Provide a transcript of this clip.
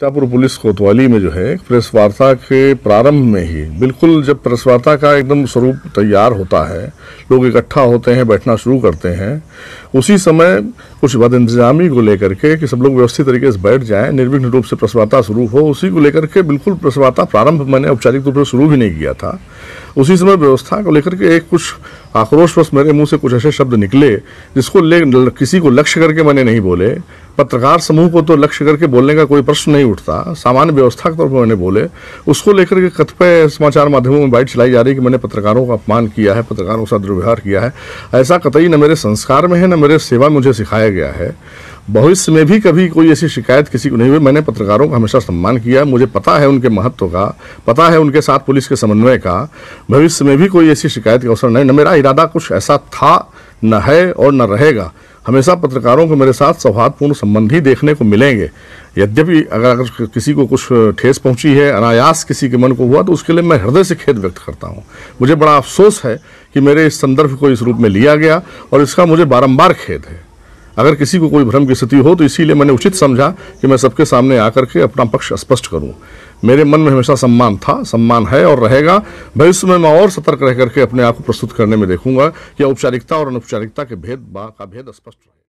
Sitapur police कोतवाली में जो है प्रेस वार्ता के प्रारंभ में ही बिल्कुल जब प्रेस वार्ता का एकदम स्वरूप तैयार होता है लोग इकट्ठा होते हैं बैठना शुरू करते हैं उसी समय कुछ बद इंतजामी को लेकर के कि सब लोग व्यवस्थित तरीके से बैठ जाएं निर्विघ्न रूप से प्रेस वार्ता शुरू हो उसी को लेकर के बिल्कुल प्रेस वार्ता प्रारंभ मैंने औपचारिक रूप से शुरू भी नहीं किया था उसी समय व्यवस्था को लेकर के एक कुछ आक्रोशवश मेरे मुंह से कुछ ऐसे शब्द निकले जिसको ले किसी को लक्ष्य करके मैंने नहीं बोले पत्रकार समूह को तो लक्ष्य करके बोलने का कोई प्रश्न नहीं उठता सामान्य व्यवस्था के तौर पर मैंने बोले उसको लेकर के कतिपय समाचार माध्यमों में बाइट चलाई जा रही है कि मैंने पत्रकारों का अपमान किया है पत्रकारों का दुर्व्यवहार किया है ऐसा कतई न मेरे संस्कार में है न मेरे सेवा मुझे सिखाया गया है भविष्य में भी कभी कोई ऐसी शिकायत किसी को नहीं हुई मैंने पत्रकारों का हमेशा सम्मान किया मुझे पता है उनके महत्व का पता है उनके साथ पुलिस के समन्वय का भविष्य में भी कोई ऐसी शिकायत का अवसर नहीं न मेरा इरादा कुछ ऐसा था न है और न रहेगा हमेशा पत्रकारों को मेरे साथ सौहार्दपूर्ण संबंध ही देखने को मिलेंगे यद्यपि अगर किसी को कुछ ठेस पहुंची है अनायास किसी के मन को हुआ तो उसके लिए मैं हृदय से खेद व्यक्त करता हूं मुझे बड़ा अफसोस है कि मेरे इस संदर्भ को इस रूप में लिया गया और इसका मुझे बारम्बार खेद है अगर किसी को कोई भ्रम की स्थिति हो तो इसीलिए मैंने उचित समझा कि मैं सबके सामने आकर के अपना पक्ष स्पष्ट करूं मेरे मन में हमेशा सम्मान था सम्मान है और रहेगा भविष्य में मैं और सतर्क रह करके अपने आप को प्रस्तुत करने में देखूंगा कि औपचारिकता और अनौपचारिकता के भेद का भेद स्पष्ट रहे